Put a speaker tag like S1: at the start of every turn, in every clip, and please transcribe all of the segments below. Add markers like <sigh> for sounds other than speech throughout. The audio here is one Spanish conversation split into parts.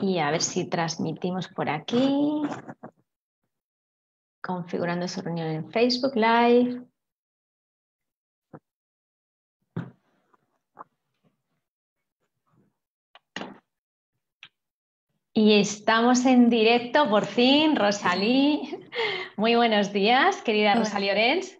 S1: Y a ver si transmitimos por aquí. Configurando su reunión en Facebook Live. Y estamos en directo por fin, Rosalí. Muy buenos días, querida Rosalí Orens.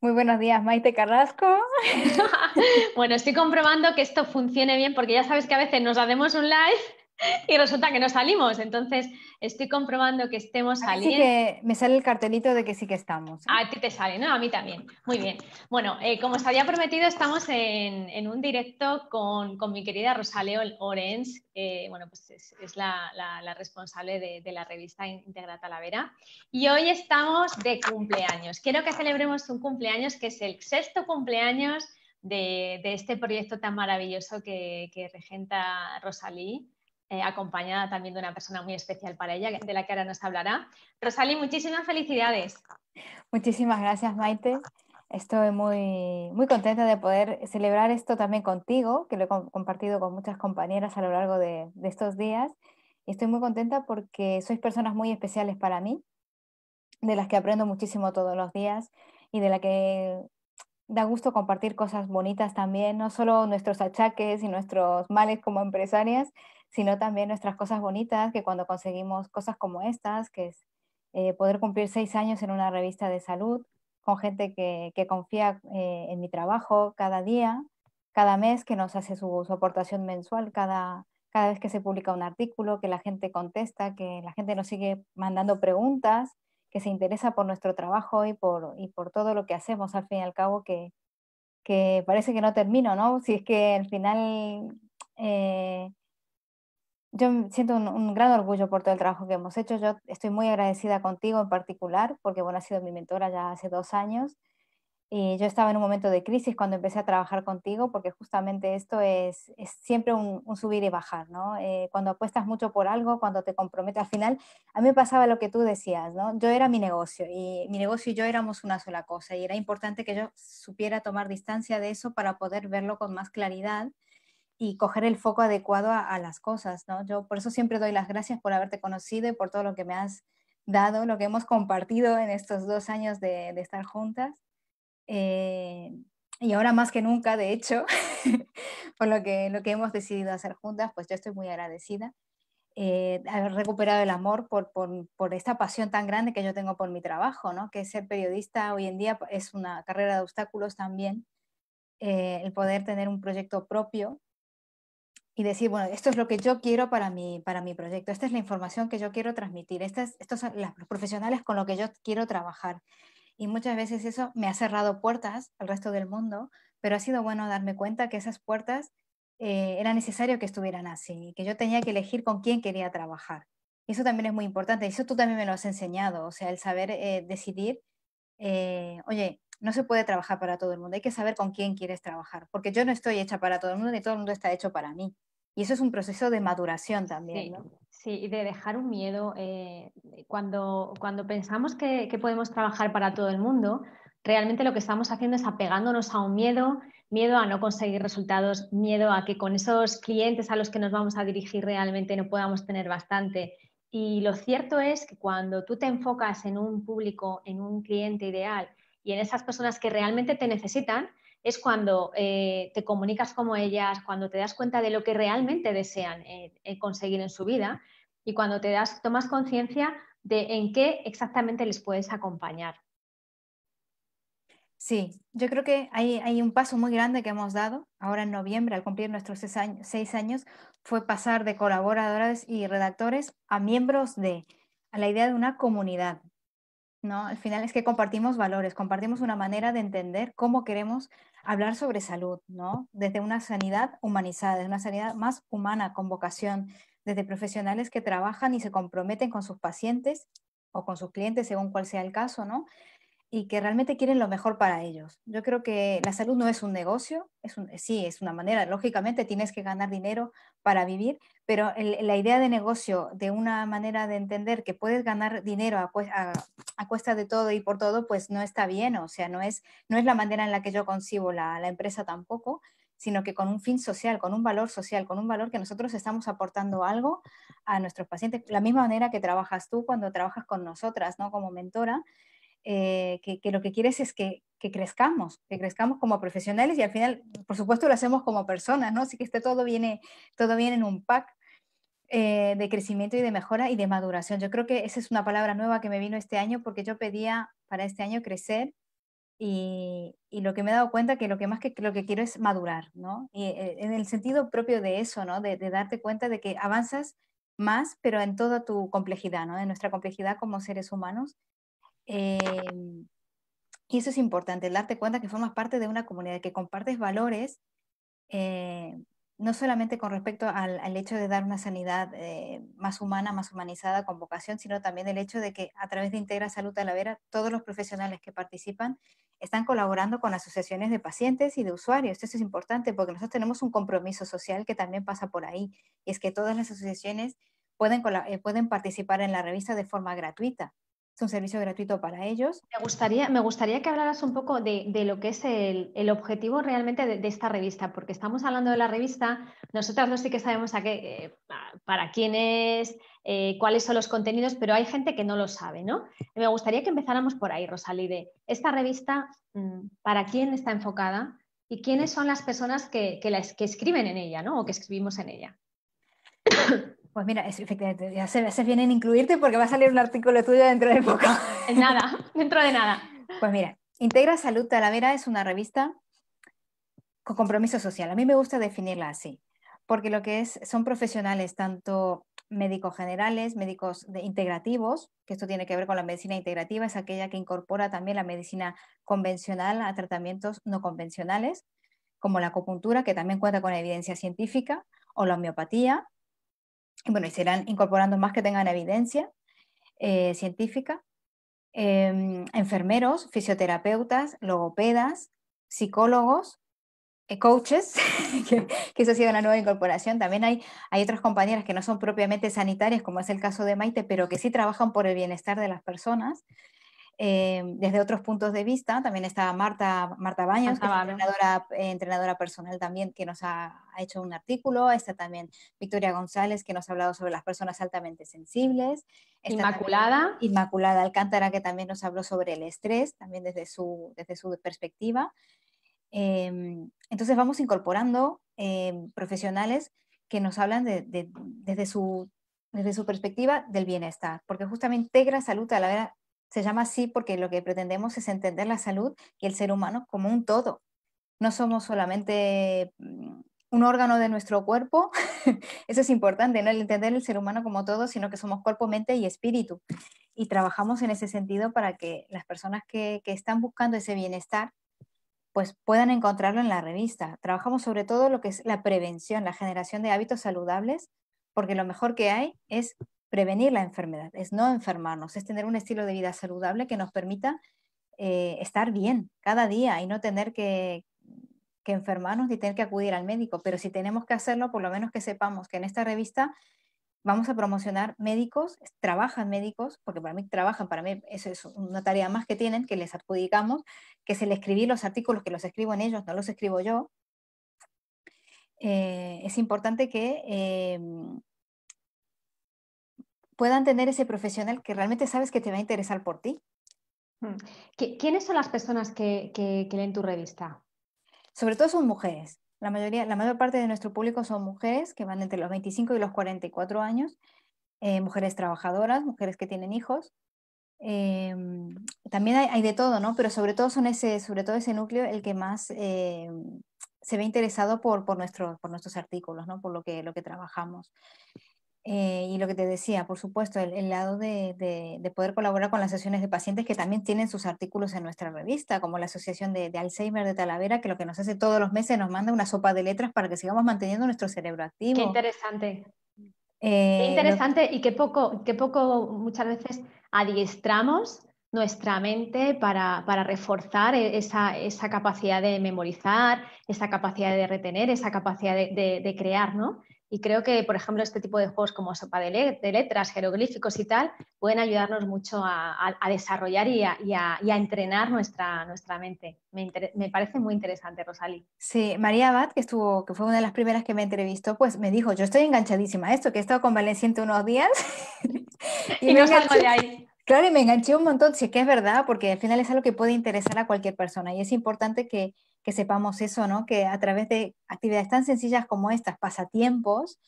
S1: Muy buenos días, Maite Carrasco. <laughs> bueno, estoy comprobando que esto funcione bien porque ya sabes que a veces nos hacemos un live <laughs> y resulta que no salimos. Entonces, estoy comprobando que estemos saliendo.
S2: me sale el cartelito de que sí que estamos. ¿eh?
S1: A ti te sale, ¿no? A mí también. Muy bien. Bueno, eh, como os había prometido, estamos en, un directo con, mi querida Rosaleo Orens. bueno, pues es, la, responsable de, la revista Integra Talavera. Y hoy estamos de cumpleaños. Quiero que celebremos un cumpleaños que es el sexto cumpleaños de, este proyecto tan maravilloso que, que regenta Rosalí eh, acompañada también de una persona muy especial para ella, de la que ahora nos hablará. Rosalí, muchísimas felicidades.
S2: Muchísimas gracias, Maite. Estoy muy, muy contenta de poder celebrar esto también contigo, que lo he compartido con muchas compañeras a lo largo de, estos días. y Estoy muy contenta porque sois personas muy especiales para mí, de las que aprendo muchísimo todos los días y de la que da gusto compartir cosas bonitas también, no solo nuestros achaques y nuestros males como empresarias, sino también nuestras cosas bonitas, que cuando conseguimos cosas como estas, que es eh, poder cumplir seis años en una revista de salud, con gente que, confía eh, en mi trabajo cada día, cada mes, que nos hace su, aportación mensual, cada, cada vez que se publica un artículo, que la gente contesta, que la gente nos sigue mandando preguntas, que se interesa por nuestro trabajo y por, y por todo lo que hacemos, al fin y al cabo, que, que parece que no termino, ¿no? Si es que al final eh, yo siento un, gran orgullo por todo el trabajo que hemos hecho. Yo estoy muy agradecida contigo en particular, porque bueno, has sido mi mentora ya hace dos años. Y eh, yo estaba en un momento de crisis cuando empecé a trabajar contigo, porque justamente esto es, siempre un, subir y bajar, ¿no? Eh, cuando apuestas mucho por algo, cuando te comprometes, al final, a mí me pasaba lo que tú decías, ¿no? Yo era mi negocio y mi negocio y yo éramos una sola cosa y era importante que yo supiera tomar distancia de eso para poder verlo con más claridad y coger el foco adecuado a, las cosas, ¿no? Yo por eso siempre doy las gracias por haberte conocido y por todo lo que me has dado, lo que hemos compartido en estos dos años de, estar juntas. Eh, y ahora más que nunca, de hecho, <laughs> por lo que, lo que hemos decidido hacer juntas, pues yo estoy muy agradecida. Eh, haber recuperado el amor por, por, esta pasión tan grande que yo tengo por mi trabajo, ¿no? que ser periodista hoy en día pues, es una carrera de obstáculos también, eh, el poder tener un proyecto propio y decir, bueno, esto es lo que yo quiero para mi, para mi proyecto, esta es la información que yo quiero transmitir, estas, estos son los profesionales con los que yo quiero trabajar. Y muchas veces eso me ha cerrado puertas al resto del mundo, pero ha sido bueno darme cuenta que esas puertas eh, era necesario que estuvieran así, que yo tenía que elegir con quién quería trabajar. Y eso también es muy importante, y eso tú también me lo has enseñado, o sea, el saber eh, decidir, eh, oye, no se puede trabajar para todo el mundo, hay que saber con quién quieres trabajar, porque yo no estoy hecha para todo el mundo, ni todo el mundo está hecho para mí. Y eso es un proceso de maduración también, sí. ¿no?
S1: Sí, de dejar un miedo. Eh, cuando, cuando pensamos que, podemos trabajar para todo el mundo, realmente lo que estamos haciendo es apegándonos a un miedo, miedo a no conseguir resultados, miedo a que con esos clientes a los que nos vamos a dirigir realmente no podamos tener bastante. Y lo cierto es que cuando tú te enfocas en un público, en un cliente ideal y en esas personas que realmente te necesitan, es cuando eh, te comunicas como ellas, cuando te das cuenta de lo que realmente desean eh, eh, conseguir en su vida y cuando te das, tomas
S2: conciencia de en qué exactamente les puedes acompañar. Sí, yo creo que hay, un paso muy grande que hemos dado ahora en noviembre, al cumplir nuestros seis años, fue pasar de colaboradores y redactores a miembros de, a la idea de una comunidad. ¿no? Al final es que compartimos valores, compartimos una manera de entender cómo queremos hablar sobre salud, ¿no? Desde una sanidad humanizada, desde una sanidad más humana, con vocación, desde profesionales que trabajan y se comprometen con sus pacientes o con sus clientes, según cual sea el caso, ¿no? y que realmente quieren lo mejor para ellos. Yo creo que la salud no es un negocio, es sí, es una manera, lógicamente tienes que ganar dinero para vivir, pero la idea de negocio, de una manera de entender que puedes ganar dinero a, cuesta de todo y por todo, pues no está bien, o sea, no es, no es la manera en la que yo concibo la, la empresa tampoco sino que con un fin social, con un valor social, con un valor que nosotros estamos aportando algo a nuestros pacientes, la misma manera que trabajas tú cuando trabajas con nosotras, ¿no? Como mentora, eh, que, lo que quieres es que, que, crezcamos, que crezcamos como profesionales y al final, por supuesto, lo hacemos como personas, ¿no? Así que este todo viene, todo viene en un pack eh, de crecimiento y de mejora y de maduración. Yo creo que esa es una palabra nueva que me vino este año porque yo pedía para este año crecer y, y, lo que me he dado cuenta que lo que más que lo que quiero es madurar, ¿no? Y eh, en el sentido propio de eso, ¿no? De, de darte cuenta de que avanzas más, pero en toda tu complejidad, ¿no? En nuestra complejidad como seres humanos Em, y eso es importante, darte cuenta que formas parte de una comunidad, que compartes valores, eh, no solamente con respecto al, hecho de dar una sanidad eh, más humana, más humanizada, con vocación, sino también el hecho de que a través de Integra Salud Talavera, todos los profesionales que participan están colaborando con asociaciones de pacientes y de usuarios. Esto es importante porque nosotros tenemos un compromiso social que también pasa por ahí, y es que todas las asociaciones pueden, eh, pueden participar en la revista de forma gratuita es un servicio gratuito para ellos. Me gustaría, me gustaría
S1: que hablaras un poco de, lo que es el, objetivo realmente de, esta revista, porque estamos hablando de la revista, nosotras no sí que sabemos a qué, eh, para quién es, eh, cuáles son los contenidos, pero hay gente que no lo sabe, ¿no? Me gustaría que empezáramos por ahí, de Esta revista, mm, ¿para quién está enfocada? ¿Y quiénes son las personas que, que escriben en ella, ¿no? O que escribimos en ella.
S2: <coughs> Pues mira, efectivamente, ya se, vienen bien incluirte porque va a salir un artículo tuyo dentro de poco. En nada, <laughs> dentro de nada. Pues mira, Integra Salud Talavera es una revista con compromiso social. A mí me gusta definirla así, porque lo que es, son profesionales tanto médicos generales, médicos integrativos, que esto tiene que ver con la medicina integrativa, es aquella que incorpora también la medicina convencional a tratamientos no convencionales, como la acupuntura, que también cuenta con evidencia científica, o la homeopatía, bueno, y serán incorporando más que tengan evidencia eh, científica, em, enfermeros, fisioterapeutas, logopedas, psicólogos, eh, coaches, <laughs> que, eso ha sido una nueva incorporación. También hay, hay otras compañeras que no son propiamente sanitarias, como es el caso de Maite, pero que sí trabajan por el bienestar de las personas. Eh, desde otros puntos de vista. También está Marta, Marta Baños, eh, entrenadora, personal también, que nos ha, hecho un artículo. Está también Victoria González, que nos ha hablado sobre las personas altamente sensibles. Inmaculada. Alcántara, que también nos habló sobre el estrés, también desde su, desde su perspectiva. Em, entonces vamos incorporando em, profesionales que nos hablan desde, su, desde su perspectiva del bienestar, porque justamente integra salud a la, se llama así porque lo que pretendemos es entender la salud y el ser humano como un todo. No somos solamente mm, un órgano de nuestro cuerpo, <laughs> eso es importante, ¿no? El entender el ser humano como todo, sino que somos cuerpo, mente y espíritu. Y trabajamos en ese sentido para que las personas que, están buscando ese bienestar pues puedan encontrarlo en la revista. Trabajamos sobre todo lo que es la prevención, la generación de hábitos saludables, porque lo mejor que hay es prevenir la enfermedad, es no enfermarnos, es tener un estilo de vida saludable que nos permita eh, estar bien cada día y no tener que, enfermarnos ni tener que acudir al médico. Pero si tenemos que hacerlo, por lo menos que sepamos que en esta revista vamos a promocionar médicos, trabajan médicos, porque para mí trabajan, para mí eso es una tarea más que tienen, que les adjudicamos, que se les escribir los artículos, que los escribo en ellos, no los escribo yo. Eh, es importante que em, puedan tener ese profesional que realmente sabes que te va a interesar por ti. Mm. ¿Quiénes son las personas que, que, leen tu revista? Sobre todo son mujeres. La, mayoría, la mayor parte de nuestro público son mujeres que van entre los 25 y los 44 años, eh, mujeres trabajadoras, mujeres que tienen hijos. Eh, también hay, de todo, ¿no? Pero sobre todo son ese, sobre todo ese núcleo el que más eh, se ve interesado por, por nuestros artículos, ¿no? Por lo que, lo que trabajamos. Eh, y lo que te decía, por supuesto, el, lado de, poder colaborar con las sesiones de pacientes que también tienen sus artículos en nuestra revista, como la Asociación de, Alzheimer de Talavera, que lo que nos hace todos los meses nos manda una sopa de letras para que sigamos manteniendo nuestro cerebro activo. Qué
S1: interesante.
S2: qué eh, interesante y qué poco, qué poco
S1: muchas veces adiestramos nuestra mente para, reforzar e, esa, esa, capacidad de memorizar, esa capacidad de retener, esa capacidad de crear, ¿no? Y creo que, por ejemplo, este tipo de juegos como sopa de, letras, jeroglíficos y tal, pueden ayudarnos mucho a, desarrollar y a, entrenar nuestra, nuestra mente. Me, me parece muy interesante, Rosalí.
S2: Sí, María Abad, que, estuvo, que fue una de las primeras que me entrevistó, pues me dijo, yo estoy enganchadísima a esto, que he estado con convaleciente unos días. <laughs>
S1: <laughs> y, y no salgo de ahí.
S2: Claro, y me enganché un montón, sí que es verdad, porque al final es algo que puede interesar a cualquier persona y es importante que que sepamos eso, Que a través de actividades tan sencillas como estas, pasatiempos,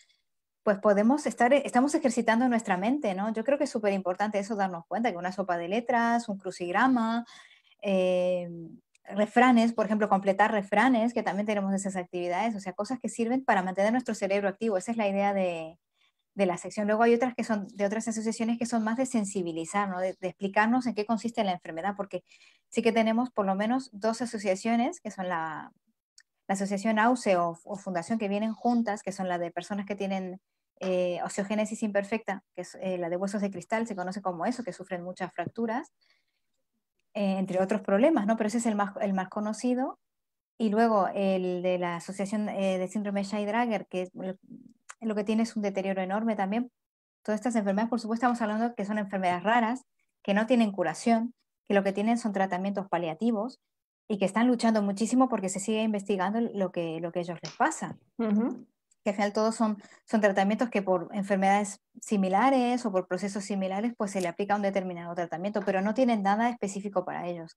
S2: pues podemos estar, eh, estamos ejercitando nuestra mente, ¿no? Yo creo que es súper importante eso, darnos cuenta que una sopa de letras, un crucigrama, eh, refranes, por ejemplo, completar refranes, que también tenemos esas actividades, o sea, cosas que sirven para mantener nuestro cerebro activo. Esa es la idea de, de la sección. Luego hay otras que son de otras asociaciones que son más de sensibilizar, ¿no? de, explicarnos en qué consiste la enfermedad, porque sí que tenemos por lo menos dos asociaciones, que son la, la asociación AUSE o, fundación que vienen juntas, que son la de personas que tienen eh, imperfecta, que es eh, la de huesos de cristal, se conoce como eso, que sufren muchas fracturas, eh, entre otros problemas, ¿no? pero ese es el más, el más conocido. Y luego el de la Asociación eh, de Síndrome Scheidrager, que es lo que tiene es un deterioro enorme también. Todas estas enfermedades, por supuesto, estamos hablando que son enfermedades raras, que no tienen curación, que lo que tienen son tratamientos paliativos y que están luchando muchísimo porque se sigue investigando lo que, lo que a ellos les pasa.
S1: Que
S2: al final todos son, son tratamientos que por enfermedades similares o por procesos similares, pues se le aplica un determinado tratamiento, pero no tienen nada específico para ellos.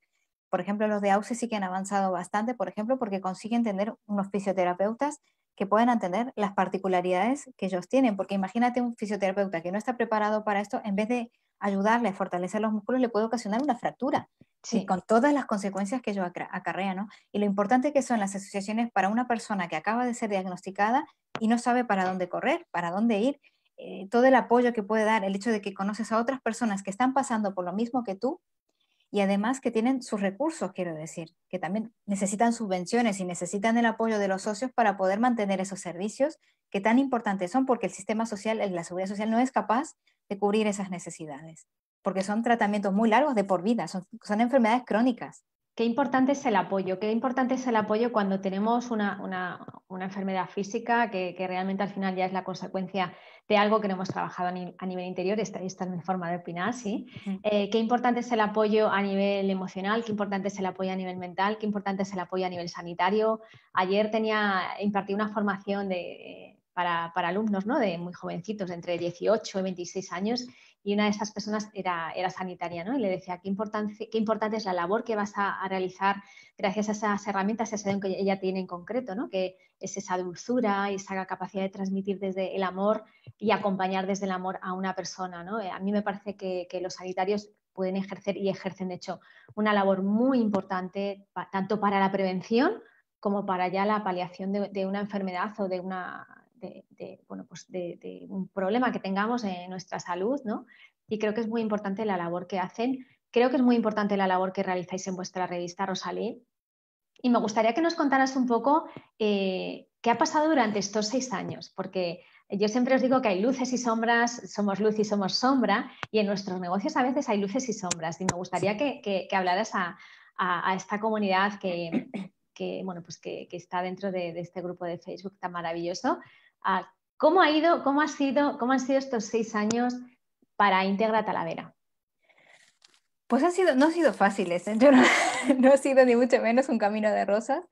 S2: Por ejemplo, los de AUSE sí que han avanzado bastante, por ejemplo, porque consiguen tener unos fisioterapeutas que puedan entender las particularidades que ellos tienen, porque imagínate un fisioterapeuta que no está preparado para esto, en vez de ayudarle a fortalecer los músculos, le puede ocasionar una fractura, con todas las consecuencias que ello acarrea, ¿no? Y lo importante que son las asociaciones para una persona que acaba de ser diagnosticada y no sabe para dónde correr, para dónde ir, eh, todo el apoyo que puede dar, el hecho de que conoces a otras personas que están pasando por lo mismo que tú, y además que tienen sus recursos, quiero decir, que también necesitan subvenciones y necesitan el apoyo de los socios para poder mantener esos servicios que tan importantes son porque el sistema social, la seguridad social no es capaz de cubrir esas necesidades, porque son tratamientos muy largos de por vida, son, enfermedades crónicas qué importante
S1: es el apoyo, qué importante es el apoyo cuando tenemos una, enfermedad física que, realmente al final ya es la consecuencia de algo que no hemos trabajado a, nivel interior, esta, es mi forma de opinar, sí. Eh, qué importante es el apoyo a nivel emocional, qué importante es el apoyo a nivel mental, qué importante es el apoyo a nivel sanitario. Ayer tenía, impartí una formación de para, alumnos de muy jovencitos, entre 18 y 26 años, y una de esas personas era, era sanitaria, ¿no? y le decía qué, importante, qué importante es la labor que vas a, realizar gracias a esas herramientas, a ese que ella tiene en concreto, que es esa dulzura, y esa capacidad de transmitir desde el amor y acompañar desde el amor a una persona. Eh, a mí me parece que, los sanitarios pueden ejercer y ejercen, de hecho, una labor muy importante tanto para la prevención como para ya la paliación de una enfermedad o de una de, bueno, pues de, un problema que tengamos en nuestra salud, ¿no? Y creo que es muy importante la labor que hacen. Creo que es muy importante la labor que realizáis en vuestra revista, Rosalí. Y me gustaría que nos contaras un poco eh, qué ha pasado durante estos seis años, porque yo siempre os digo que hay luces y sombras, somos luz y somos sombra, y en nuestros negocios a veces hay luces y sombras. Y me gustaría que, que, hablaras a, a, esta comunidad que, que bueno, pues que, está dentro de, este grupo de Facebook tan maravilloso, ¿Cómo, ha ido, cómo, ha sido, ¿Cómo han sido estos seis años para Integra
S2: Talavera? Pues no han sido fáciles, <laughs> no, ha sido ni mucho menos un camino de rosas.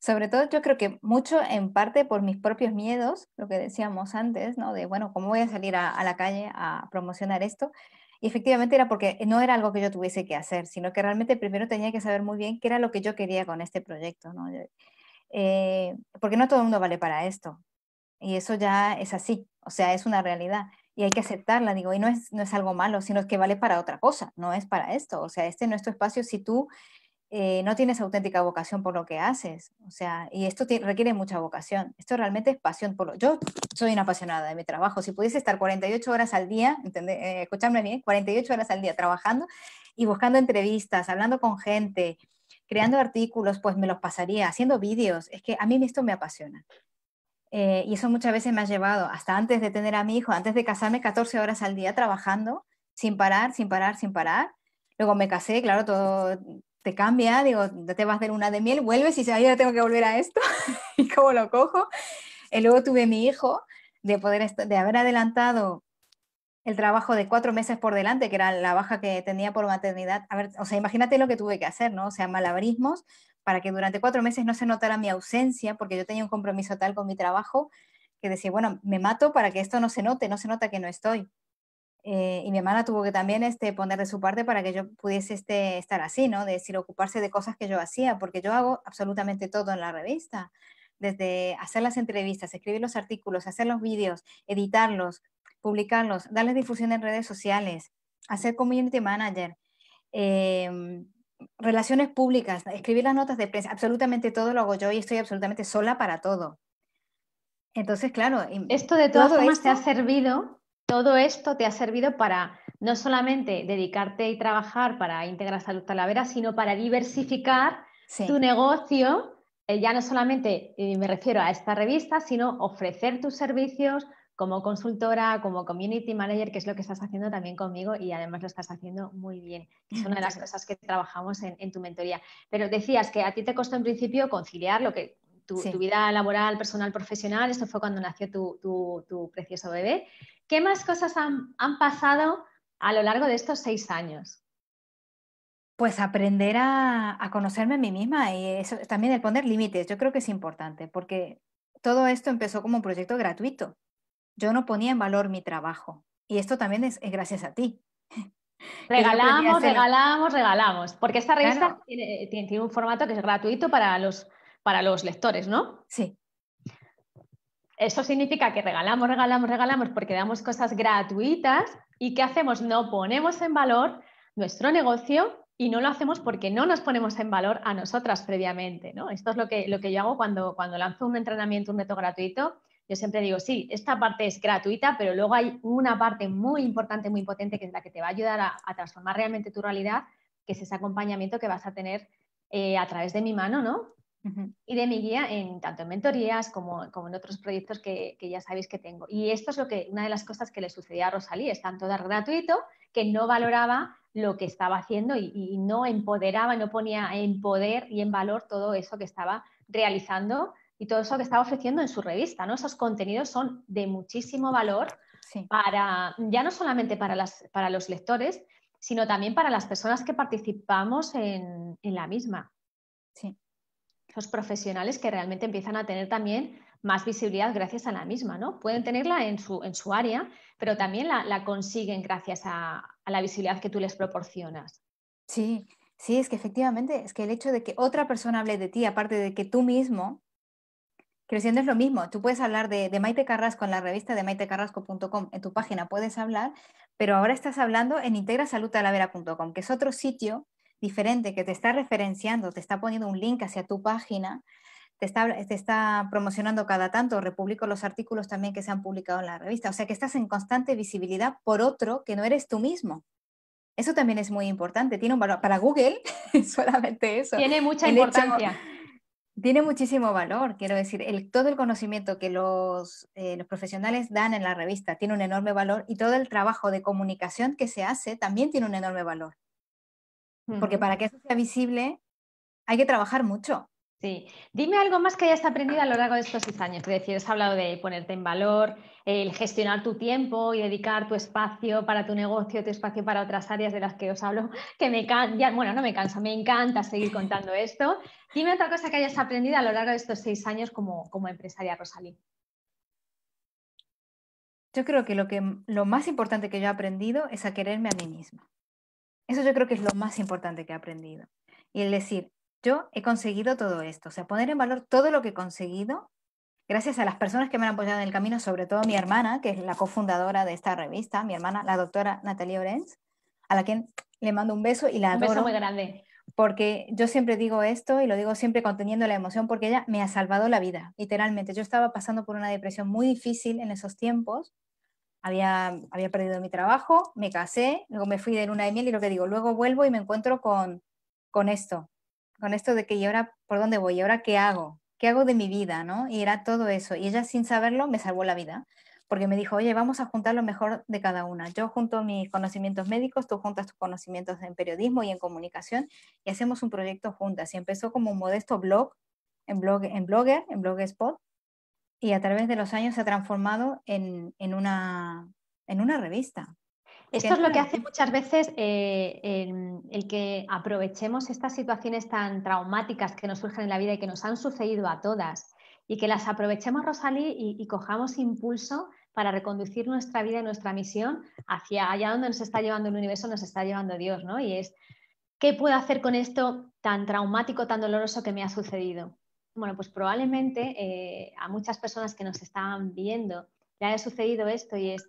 S2: Sobre todo yo creo que mucho en parte por mis propios miedos, lo que decíamos antes, ¿no? de bueno, ¿cómo voy a salir a, la calle a promocionar esto? Y efectivamente era porque no era algo que yo tuviese que hacer, sino que realmente primero tenía que saber muy bien qué era lo que yo quería con este proyecto. Eh, porque no todo el mundo vale para esto. Y eso ya es así, o sea, es una realidad y hay que aceptarla, digo, y no es, no es algo malo, sino que vale para otra cosa, no es para esto, o sea, este es nuestro espacio si tú eh, no tienes auténtica vocación por lo que haces, o sea, y esto requiere mucha vocación, esto realmente es pasión por lo, yo soy una apasionada de mi trabajo, si pudiese estar 48 horas al día, eh, escucharme bien, 48 horas al día trabajando y buscando entrevistas, hablando con gente, creando artículos, pues me los pasaría, haciendo vídeos, es que a mí esto me apasiona, eh, y eso muchas veces me ha llevado, hasta antes de tener a mi hijo, antes de casarme, 14 horas al día trabajando, sin parar, sin parar, sin parar. Luego me casé, claro, todo te cambia, digo, te vas de una de miel, vuelves y dices, ahora tengo que volver a esto, <laughs> y cómo lo cojo. Y eh, luego tuve mi hijo, de, poder de haber adelantado el trabajo de cuatro meses por delante, que era la baja que tenía por maternidad. A ver, o sea, imagínate lo que tuve que hacer, ¿no? O sea, malabarismos para que durante cuatro meses no se notara mi ausencia, porque yo tenía un compromiso tal con mi trabajo que decía, bueno, me mato para que esto no se note, no se nota que no estoy. Eh, y mi hermana tuvo que también este, poner de su parte para que yo pudiese este, estar así, ¿no? De decir, ocuparse de cosas que yo hacía, porque yo hago absolutamente todo en la revista, desde hacer las entrevistas, escribir los artículos, hacer los vídeos, editarlos, publicarlos, darles difusión en redes sociales, hacer community manager, em, relaciones públicas, escribir las notas de prensa, absolutamente todo lo hago yo y estoy absolutamente sola para todo. Entonces, claro. Esto de todas te ha servido, todo esto te ha servido para
S1: no solamente dedicarte y trabajar para Integra Salud Talavera, sino para diversificar tu negocio. Eh, ya no solamente eh, me refiero a esta revista, sino ofrecer tus servicios, como consultora, como community manager, que es lo que estás haciendo también conmigo y además lo estás haciendo muy bien. Es una de las cosas que trabajamos en, tu mentoría. Pero decías que a ti te costó en principio conciliar lo que tu, vida laboral, personal, profesional. Esto fue cuando nació tu, precioso bebé. ¿Qué más cosas han, pasado
S2: a lo largo de estos seis años? Pues aprender a, conocerme a mí misma y también el poner límites, yo creo que es importante porque todo esto empezó como un proyecto gratuito yo no ponía en valor mi trabajo. Y esto también es, gracias a ti. <laughs> Regalamos, regalamos,
S1: regalamos. Porque esta revista eh, tiene, un formato que es gratuito para los, para los lectores, ¿no? Sí. Eso significa que regalamos, regalamos, regalamos porque damos cosas gratuitas y ¿qué hacemos? No ponemos en valor nuestro negocio y no lo hacemos porque no nos ponemos en valor a nosotras previamente, ¿no? Esto es lo que, lo que yo hago cuando, cuando lanzo un entrenamiento, un método gratuito yo siempre digo, sí, esta parte es gratuita, pero luego hay una parte muy importante, muy potente, que es la que te va a ayudar a, transformar realmente tu realidad, que es ese acompañamiento que vas a tener eh, a través de mi mano, ¿no? Y de mi guía, en, tanto en mentorías como, en otros proyectos que, ya sabéis que tengo. Y esto es lo que, una de las cosas que le sucedía a Rosalía, es tanto dar gratuito que no valoraba lo que estaba haciendo y no empoderaba, no ponía en poder y en valor todo eso que estaba realizando y todo eso que está ofreciendo en su revista, ¿no? Esos contenidos son de muchísimo valor para, ya no solamente para, para los lectores, sino también para las personas que participamos en, la misma. Sí. Los profesionales que realmente empiezan a tener también más visibilidad gracias a la misma, ¿no? Pueden tenerla en su, en su área, pero también la, consiguen gracias a, a, la visibilidad que tú les proporcionas.
S2: Sí, sí, es que efectivamente, es que el hecho de que otra persona hable de ti, aparte de que tú mismo Creciendo es lo mismo. Tú puedes hablar de, Maite Carrasco en la revista de maitecarrasco.com, en tu página puedes hablar, pero ahora estás hablando en integrasalutalavera.com, que es otro sitio diferente que te está referenciando, te está poniendo un link hacia tu página, te está, te está promocionando cada tanto, republico los artículos también que se han publicado en la revista. O sea que estás en constante visibilidad por otro que no eres tú mismo. Eso también es muy importante. Tiene un valor para Google, <laughs> solamente eso. Tiene mucha importancia tiene muchísimo valor, quiero decir, todo el conocimiento que los, eh, los, profesionales dan en la revista tiene un enorme valor y todo el trabajo de comunicación que se hace también tiene un enorme valor. Porque para que eso sea visible hay que trabajar mucho. Sí, dime algo más que hayas aprendido a lo largo de estos seis años. Es decir, has hablado de
S1: ponerte en valor, el gestionar tu tiempo y dedicar tu espacio para tu negocio, tu espacio para otras áreas de las que os hablo, que me bueno, no me cansa, me encanta seguir contando esto. Dime otra cosa que hayas aprendido a lo largo de estos seis años como, empresaria, Rosalí.
S2: Yo creo que lo, que lo más importante que yo he aprendido es a quererme a mí misma. Eso yo creo que es lo más importante que he aprendido. Y el decir, yo he conseguido todo esto, o sea, poner en valor todo lo que he conseguido gracias a las personas que me han apoyado en el camino, sobre todo mi hermana, que es la cofundadora de esta revista, mi hermana, la doctora Natalia Orenz, a la que le mando un beso y la un Beso muy grande. Porque yo siempre digo esto y lo digo siempre conteniendo la emoción porque ella me ha salvado la vida, literalmente. Yo estaba pasando por una depresión muy difícil en esos tiempos. Había, había perdido mi trabajo, me casé, luego me fui de luna de miel y lo que digo, luego vuelvo y me encuentro con, con esto, con esto de que y ahora por dónde voy, y ahora qué hago, qué hago de mi vida, ¿no? Y era todo eso. Y ella sin saberlo me salvó la vida, porque me dijo, oye, vamos a juntar lo mejor de cada una. Yo junto mis conocimientos médicos, tú juntas tus conocimientos en periodismo y en comunicación, y hacemos un proyecto juntas. Y empezó como un modesto blog, en, blog, en Blogger, en Blogspot, y a través de los años se ha transformado en, en, una, en una revista esto es lo que hace
S1: muchas veces eh, el, que aprovechemos estas situaciones tan traumáticas que nos surgen en la vida y que nos han sucedido a todas y que las aprovechemos, Rosalí, y, cojamos impulso para reconducir nuestra vida y nuestra misión hacia allá donde nos está llevando el universo, nos está llevando Dios, ¿no? Y es, ¿qué puedo hacer con esto tan traumático, tan doloroso que me ha sucedido? Bueno, pues probablemente eh, a muchas personas que nos están viendo le haya sucedido esto y es,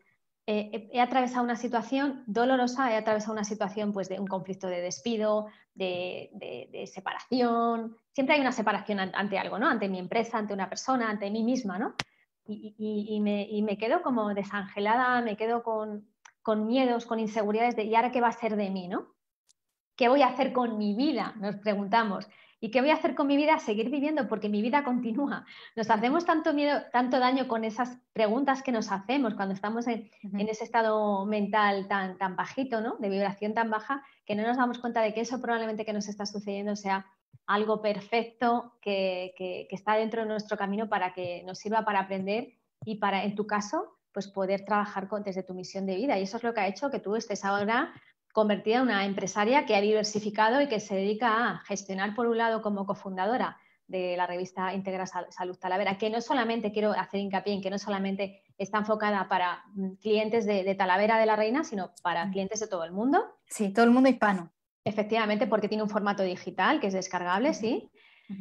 S1: eh, he atravesado una situación dolorosa, he atravesado una situación pues, de un conflicto de despido, de, separación. Siempre hay una separación ante algo, ¿no? Ante mi empresa, ante una persona, ante mí misma, ¿no? Y, me, quedo como desangelada, me quedo con, miedos, con inseguridades de, ¿y ahora qué va a ser de mí, ¿no? ¿Qué voy a hacer con mi vida? Nos preguntamos. ¿Y qué voy a hacer con mi vida? Seguir viviendo porque mi vida continúa. Nos hacemos tanto miedo, tanto daño con esas preguntas que nos hacemos cuando estamos en, ese estado mental tan, tan bajito, ¿no? De vibración tan baja, que no nos damos cuenta de que eso probablemente que nos está sucediendo sea algo perfecto que, está dentro de nuestro camino para que nos sirva para aprender y para, en tu caso, pues poder trabajar con, desde tu misión de vida. Y eso es lo que ha hecho que tú estés ahora convertida en una empresaria que ha diversificado y que se dedica a gestionar, por un lado, como cofundadora de la revista Integra Salud Talavera, que no solamente, quiero hacer hincapié en que no solamente está enfocada para mm, clientes de, Talavera de la Reina, sino para clientes de todo el mundo. Sí, todo el mundo hispano. Efectivamente, porque tiene un formato digital que es descargable, sí.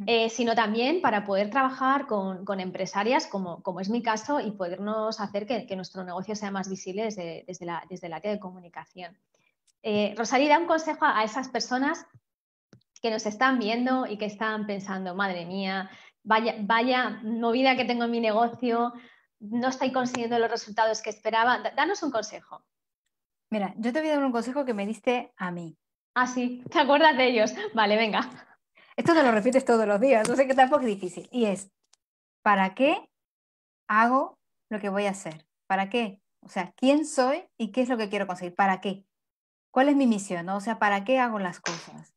S1: Eh, sino también para poder trabajar con, empresarias, como, es mi caso, y podernos hacer que, nuestro negocio sea más visible desde, la, desde área de comunicación. Eh, Rosalía, da un consejo a esas personas que nos están viendo y que están pensando, madre mía, vaya, vaya movida que tengo en mi negocio, no estoy consiguiendo los resultados que esperaba. Danos un consejo.
S2: Mira, yo te voy a dar
S1: un consejo que me diste a mí. Ah, sí, te acuerdas de ellos. Vale, venga. Esto te
S2: lo repites todos los días, no sé qué tampoco es difícil. Y es, ¿para qué hago lo que voy a hacer? ¿Para qué? O sea, ¿quién soy y qué es lo que quiero conseguir? ¿Para qué? ¿Cuál es mi misión? O sea, ¿para qué hago las cosas?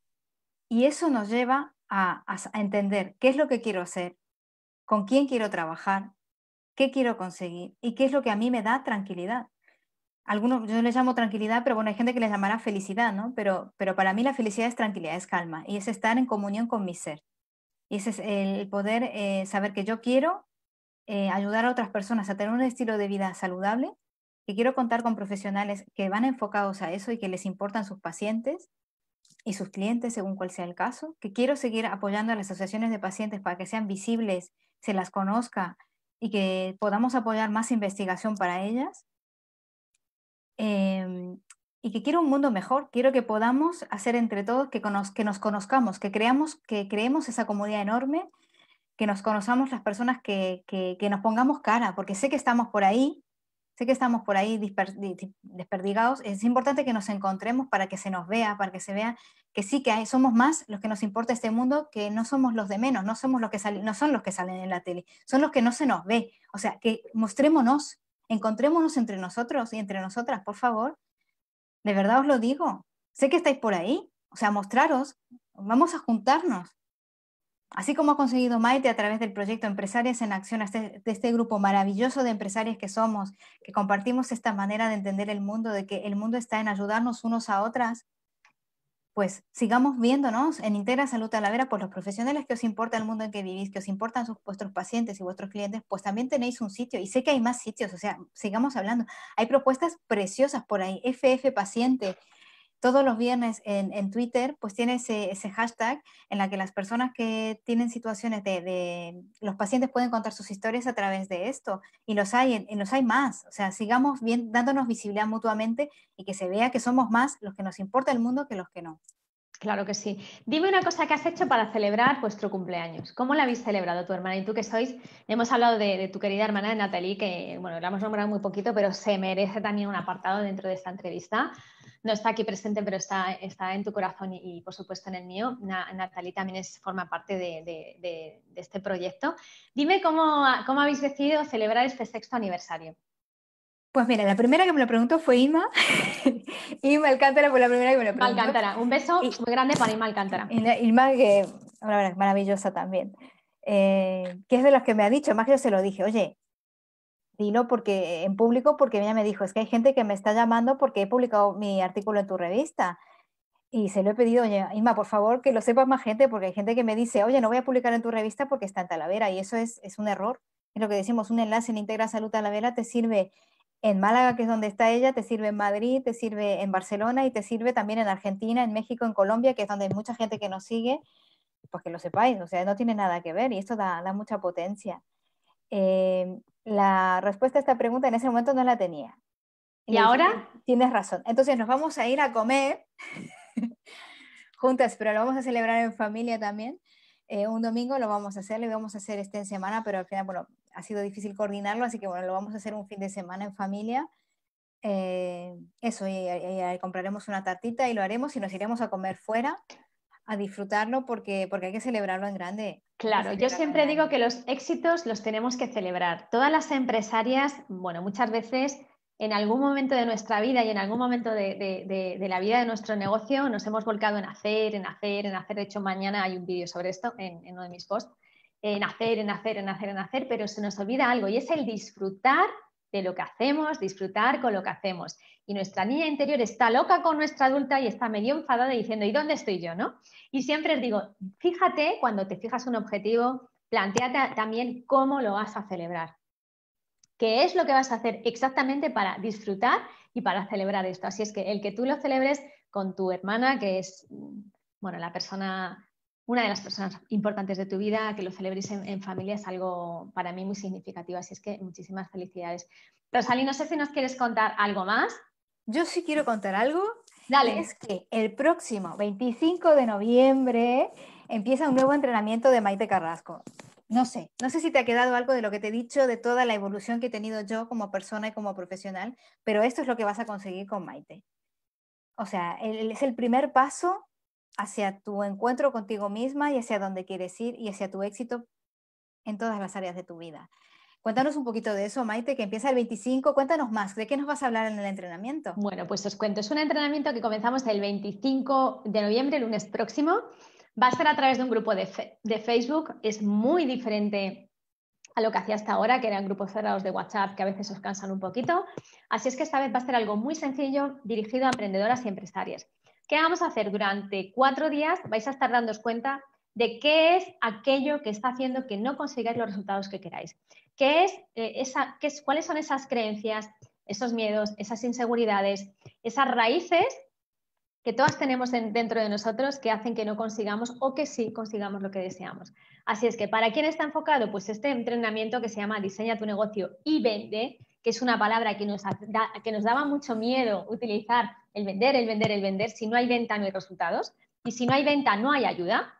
S2: Y eso nos lleva a, entender qué es lo que quiero hacer, con quién quiero trabajar, qué quiero conseguir y qué es lo que a mí me da tranquilidad. Algunos, yo les llamo tranquilidad, pero bueno, hay gente que les llamará felicidad, ¿no? Pero, pero para mí la felicidad es tranquilidad, es calma y es estar en comunión con mi ser. Y ese es el poder eh, saber que yo quiero eh, ayudar a otras personas a tener un estilo de vida saludable que quiero contar con profesionales que van enfocados a eso y que les importan sus pacientes y sus clientes, según cual sea el caso, que quiero seguir apoyando a las asociaciones de pacientes para que sean visibles, se las conozca y que podamos apoyar más investigación para ellas. Em, y que quiero un mundo mejor, quiero que podamos hacer entre todos que, que nos conozcamos, que, creamos, que creemos esa comunidad enorme, que nos conozcamos las personas, que, que, que nos pongamos cara, porque sé que estamos por ahí, Sé que estamos por ahí desperdigados. Es importante que nos encontremos para que se nos vea, para que se vea que sí que somos más los que nos importa este mundo, que no somos los de menos, no, somos los que salen, no son los que salen en la tele, son los que no se nos ve. O sea, que mostrémonos, encontrémonos entre nosotros y entre nosotras, por favor. De verdad os lo digo. Sé que estáis por ahí. O sea, mostraros, vamos a juntarnos. Así como ha conseguido Maite a través del proyecto Empresarias en Acción, este, de este grupo maravilloso de empresarias que somos, que compartimos esta manera de entender el mundo, de que el mundo está en ayudarnos unos a otras, pues sigamos viéndonos en Integra Salud Talavera por los profesionales que os importa el mundo en que vivís, que os importan sus, vuestros pacientes y vuestros clientes, pues también tenéis un sitio y sé que hay más sitios, o sea, sigamos hablando. Hay propuestas preciosas por ahí, FF Paciente, todos los viernes en, Twitter, pues tiene ese, hashtag en la que las personas que tienen situaciones de, los pacientes pueden contar sus historias a través de esto y los hay, en los hay más. O sea, sigamos bien, dándonos visibilidad mutuamente y que se vea que somos más los que nos importa el mundo que los que no. Claro que sí. Dime una cosa que has hecho para celebrar
S1: vuestro cumpleaños. ¿Cómo la habéis celebrado tu hermana y tú que sois? Hemos hablado de, tu querida hermana Natalie, que bueno, la hemos nombrado muy poquito, pero se merece también un apartado dentro de esta entrevista. No está aquí presente, pero está, en tu corazón y, por supuesto en el mío. Natalie también forma parte de, este proyecto. Dime cómo habéis decidido celebrar este sexto aniversario.
S2: Pues mira, la primera que me lo preguntó fue Inma. <laughs> Inma
S1: Alcántara fue la primera que me lo preguntó. Alcántara, un beso muy grande para Inma Alcántara. Inma, que
S2: maravillosa también. Eh, que es de las que me ha dicho, más que yo se lo dije, oye, dilo porque en público, porque ella me dijo, es que hay gente que me está llamando porque he publicado mi artículo en tu revista. Y se lo he pedido, oye, Inma, por favor, que lo sepas más gente, porque hay gente que me dice, oye, no voy a publicar en tu revista porque está en Talavera, y eso es, es un error. Es lo que decimos, un enlace en Integra Salud Talavera te sirve en Málaga, que es donde está ella, te sirve en Madrid, te sirve en Barcelona y te sirve también en Argentina, en México, en Colombia, que es donde hay mucha gente que nos sigue, pues que lo sepáis, o sea, no tiene nada que ver y esto da, mucha potencia. Em, la respuesta a esta pregunta en ese momento no la tenía. ¿Y, ahora? Tienes razón. Entonces nos vamos a ir a comer <laughs> juntas, pero lo vamos a celebrar en familia también. Eh, un domingo lo vamos a hacer, lo vamos a hacer este en semana, pero al final, bueno, ha sido difícil coordinarlo, así que bueno, lo vamos a hacer un fin de semana en familia. Eh, eso, y, compraremos una tartita y lo haremos y nos iremos a comer fuera a disfrutarlo porque, porque hay que celebrarlo en grande. Claro, yo siempre digo que los éxitos los tenemos que celebrar. Todas las
S1: empresarias, bueno, muchas veces en algún momento de nuestra vida y en algún momento de, la vida de nuestro negocio nos hemos volcado en hacer, en hacer, en hacer. De hecho, mañana hay un vídeo sobre esto en, uno de mis posts en hacer, en hacer, en hacer, en hacer, pero se nos olvida algo y es el disfrutar de lo que hacemos, disfrutar con lo que hacemos. Y nuestra niña interior está loca con nuestra adulta y está medio enfadada diciendo, ¿y dónde estoy yo? ¿no? Y siempre digo, fíjate cuando te fijas un objetivo, planteate también cómo lo vas a celebrar. ¿Qué es lo que vas a hacer exactamente para disfrutar y para celebrar esto? Así es que el que tú lo celebres con tu hermana, que es mm, bueno, la persona una de las personas importantes de tu vida, que lo celebres en, familia, es algo para mí muy significativo. Así es que muchísimas felicidades. Rosalí, no sé si nos quieres contar algo más. Yo sí quiero contar algo.
S2: Dale. Es que el próximo 25 de noviembre empieza un nuevo entrenamiento de Maite Carrasco. No sé, no sé si te ha quedado algo de lo que te he dicho, de toda la evolución que he tenido yo como persona y como profesional, pero esto es lo que vas a conseguir con Maite. O sea, es el primer paso hacia tu encuentro contigo misma y hacia dónde quieres ir y hacia tu éxito en todas las áreas de tu vida. Cuéntanos un poquito de eso, Maite, que empieza el 25. Cuéntanos más, ¿de qué nos vas a hablar en el entrenamiento? Bueno, pues os cuento, es un entrenamiento
S1: que comenzamos el 25 de noviembre, el lunes próximo. Va a ser a través de un grupo de, de Facebook, es muy diferente a lo que hacía hasta ahora, que eran grupos cerrados de WhatsApp que a veces os cansan un poquito. Así es que esta vez va a ser algo muy sencillo, dirigido a emprendedoras y empresarias. ¿Qué vamos a hacer? Durante cuatro días vais a estar dándos cuenta de qué es aquello que está haciendo que no consigáis los resultados que queráis. ¿Qué es, eh, ¿Cuáles son esas creencias, esos miedos, esas inseguridades, esas raíces que todas tenemos dentro de nosotros que hacen que no consigamos o que sí consigamos lo que deseamos? Así es que, ¿para quién está enfocado? Pues este entrenamiento que se llama Diseña tu negocio y vende, que es una palabra que que nos daba mucho miedo utilizar el vender, el vender, el vender. Si no hay venta, no hay resultados. Y si no hay venta, no hay ayuda.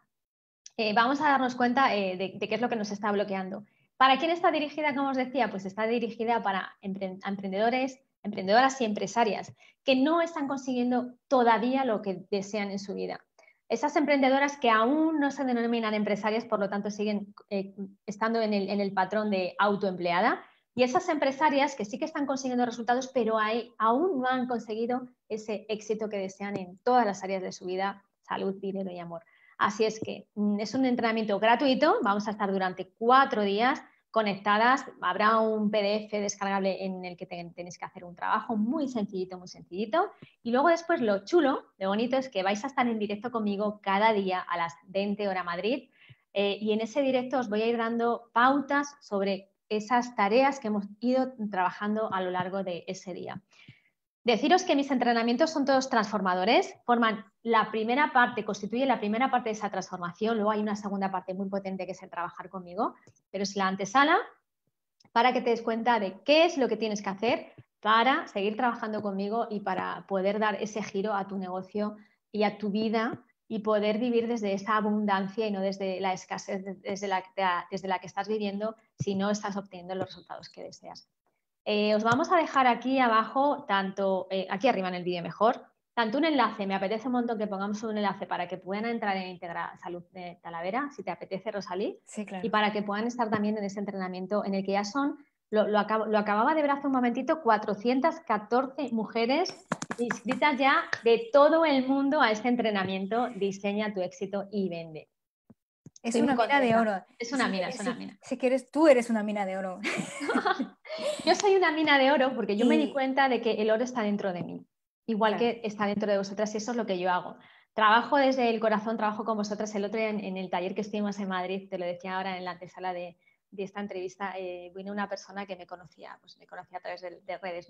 S1: Eh, vamos a darnos cuenta eh, de, qué es lo que nos está bloqueando. ¿Para quién está dirigida, como os decía? Pues está dirigida para emprendedores, emprendedoras y empresarias que no están consiguiendo todavía lo que desean en su vida. Esas emprendedoras que aún no se denominan empresarias, por lo tanto siguen eh, estando en el patrón de autoempleada, y esas empresarias que sí que están consiguiendo resultados, pero aún no han conseguido ese éxito que desean en todas las áreas de su vida, salud, dinero y amor. Así es que mm, es un entrenamiento gratuito, vamos a estar durante cuatro días conectadas, habrá un PDF descargable en el que tenéis que hacer un trabajo muy sencillito, muy sencillito. Y luego después lo chulo, lo bonito es que vais a estar en directo conmigo cada día a las 20 hora Madrid. Eh, y en ese directo os voy a ir dando pautas sobre esas tareas que hemos ido trabajando a lo largo de ese día. Deciros que mis entrenamientos son todos transformadores, forman la primera parte, constituye la primera parte de esa transformación, luego hay una segunda parte muy potente que es el trabajar conmigo, pero es la antesala para que te des cuenta de qué es lo que tienes que hacer para seguir trabajando conmigo y para poder dar ese giro a tu negocio y a tu vida y poder vivir desde esa abundancia y no desde la escasez desde la, desde la que estás viviendo si no estás obteniendo los resultados que deseas. Eh, os vamos a dejar aquí abajo, tanto eh, aquí arriba en el vídeo mejor, tanto un enlace, me apetece un montón que pongamos un enlace para que puedan entrar en Integra Salud de Talavera, si te apetece, Rosalí, y para que puedan estar también en ese entrenamiento en el que ya son lo, acababa de ver hace un momentito, 414 mujeres inscritas ya de todo el mundo a este entrenamiento Diseña tu éxito y vende. Es una mina de oro. Es una mina, es una mina. Si quieres, tú eres una mina de oro. <laughs> yo soy una mina de oro porque yo me di cuenta de que el oro está dentro de mí, igual que está dentro de vosotras y eso es lo que yo hago. Trabajo desde el corazón, trabajo con vosotras. El otro día en, en el taller que estuvimos en Madrid, te lo decía ahora en la antesala de, de esta entrevista eh, vino una persona que me conocía, pues, me conocía a través de, redes,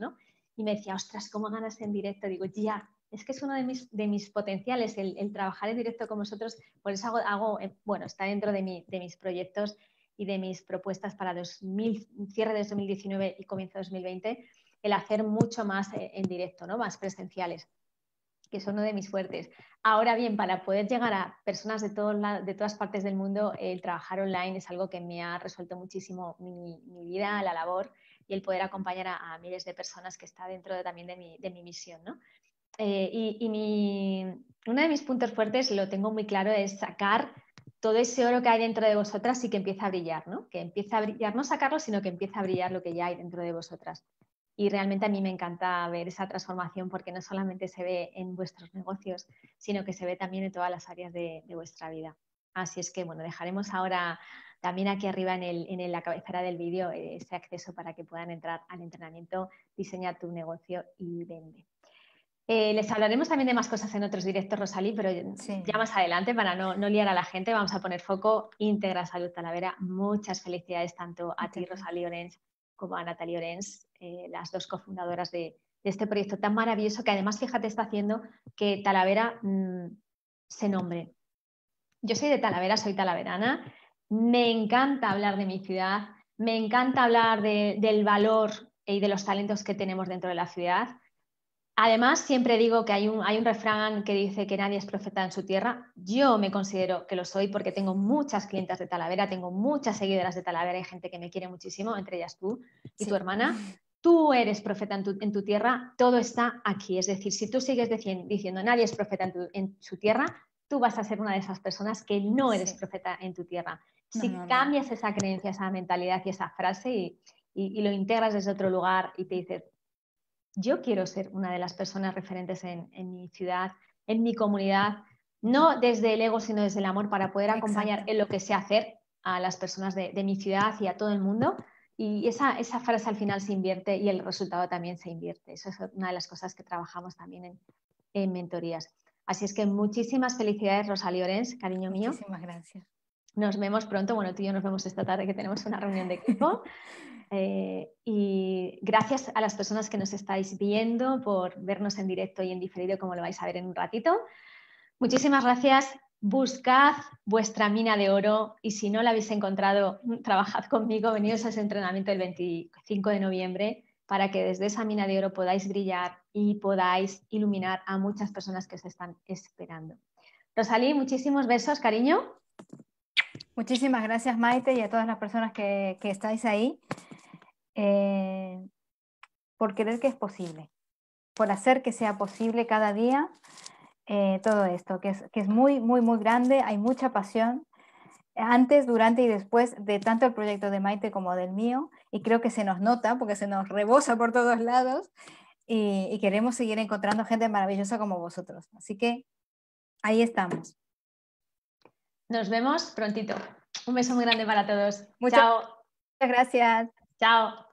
S1: Y me decía, ostras, ¿cómo ganas en directo? Digo, ya, es que es uno de mis, potenciales, el, trabajar en directo con vosotros, por eso hago, eh, bueno, está dentro de, mis proyectos y de mis propuestas para 2000, cierre de 2019 y comienzo de 2020, el hacer mucho más eh, en directo, más presenciales que son uno de mis fuertes. Ahora bien, para poder llegar a personas de, todas partes del mundo, el trabajar online es algo que me ha resuelto muchísimo mi, vida, la labor y el poder acompañar a, miles de personas que está dentro también de mi, misión. Eh, y, uno de mis puntos fuertes, lo tengo muy claro, es sacar todo ese oro que hay dentro de vosotras y que empieza a brillar, ¿no? Que empieza a brillar, no sacarlo, sino que empieza a brillar lo que ya hay dentro de vosotras. Y realmente a mí me encanta ver esa transformación porque no solamente se ve en vuestros negocios, sino que se ve también en todas las áreas de, vuestra vida. Así es que, bueno, dejaremos ahora también aquí arriba en, la cabecera del vídeo eh, ese acceso para que puedan entrar al entrenamiento Diseña tu negocio y vende. Eh, les hablaremos también de más cosas en otros directos, Rosalí, pero ya más adelante, para no, no, liar a la gente, vamos a poner foco íntegra salud Talavera. Muchas felicidades tanto a ti, Rosalí Orens, como a Natalia Lorenz, eh, las dos cofundadoras de, este proyecto tan maravilloso que además, fíjate, está haciendo que Talavera mm, se nombre. Yo soy de Talavera, soy talaverana, me encanta hablar de mi ciudad, me encanta hablar del valor y de los talentos que tenemos dentro de la ciudad Además, siempre digo que hay un, hay un refrán que dice que nadie es profeta en su tierra. Yo me considero que lo soy porque tengo muchas clientas de Talavera, tengo muchas seguidoras de Talavera, hay gente que me quiere muchísimo, entre ellas tú y tu hermana. Tú eres profeta en tu, tierra, todo está aquí. Es decir, si tú sigues diciendo nadie es profeta en, tu, su tierra, tú vas a ser una de esas personas que no eres profeta en tu tierra. Si cambias esa creencia, esa mentalidad y esa frase y, y lo integras desde otro lugar y te dices, yo quiero ser una de las personas referentes en, mi ciudad, en mi comunidad, no desde el ego, sino desde el amor para poder acompañar en lo que sé hacer a las personas de, mi ciudad y a todo el mundo. Y esa, frase al final se invierte y el resultado también se invierte. Eso es una de las cosas que trabajamos también en, mentorías. Así es que muchísimas felicidades, Rosa Orens, cariño mío. Muchísimas gracias. Nos vemos pronto. Bueno, tú y yo nos vemos esta tarde que tenemos una reunión de equipo. <laughs> Eh, y gracias a las personas que nos estáis viendo por vernos en directo y en diferido, como lo vais a ver en un ratito. Muchísimas gracias. Buscad vuestra mina de oro y si no la habéis encontrado, <laughs> trabajad conmigo, venidos a ese entrenamiento el 25 de noviembre para que desde esa mina de oro podáis brillar y podáis iluminar a muchas personas que os están esperando. Rosalí, muchísimos besos, cariño.
S2: Muchísimas gracias, Maite, y a todas las personas que estáis ahí. Eh, por querer que es posible, por hacer que sea posible cada día eh, todo esto, que es, que es muy, muy, muy grande, hay mucha pasión antes, durante y después de tanto el proyecto de Maite como del mío, y creo que se nos nota porque se nos rebosa por todos lados y, queremos seguir encontrando gente maravillosa como vosotros. Así que ahí estamos.
S1: Nos vemos prontito. Un beso muy grande para todos. Muchas gracias. Chao.